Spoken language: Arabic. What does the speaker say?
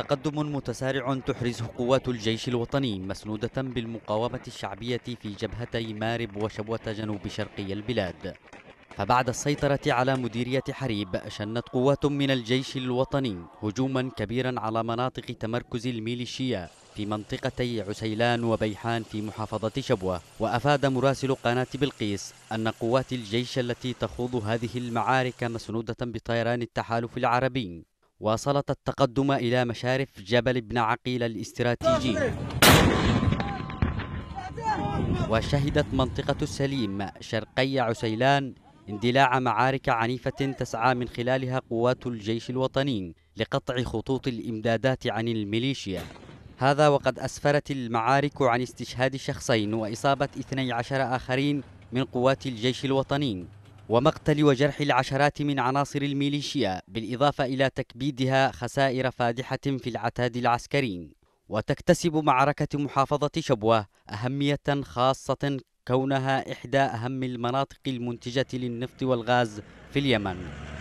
تقدم متسارع تحرزه قوات الجيش الوطني مسنودة بالمقاومة الشعبية في جبهتي مارب وشبوة جنوب شرقي البلاد فبعد السيطرة على مديرية حريب شنت قوات من الجيش الوطني هجوما كبيرا على مناطق تمركز الميليشيا في منطقتي عسيلان وبيحان في محافظة شبوة وأفاد مراسل قناة بلقيس أن قوات الجيش التي تخوض هذه المعارك مسنودة بطيران التحالف العربي واصلت التقدم إلى مشارف جبل ابن عقيل الاستراتيجي وشهدت منطقة السليم شرقي عسيلان اندلاع معارك عنيفة تسعى من خلالها قوات الجيش الوطني لقطع خطوط الإمدادات عن الميليشيا هذا وقد أسفرت المعارك عن استشهاد شخصين وإصابة 12 آخرين من قوات الجيش الوطني ومقتل وجرح العشرات من عناصر الميليشيا بالإضافة إلى تكبيدها خسائر فادحة في العتاد العسكري وتكتسب معركة محافظة شبوة أهمية خاصة كونها إحدى أهم المناطق المنتجة للنفط والغاز في اليمن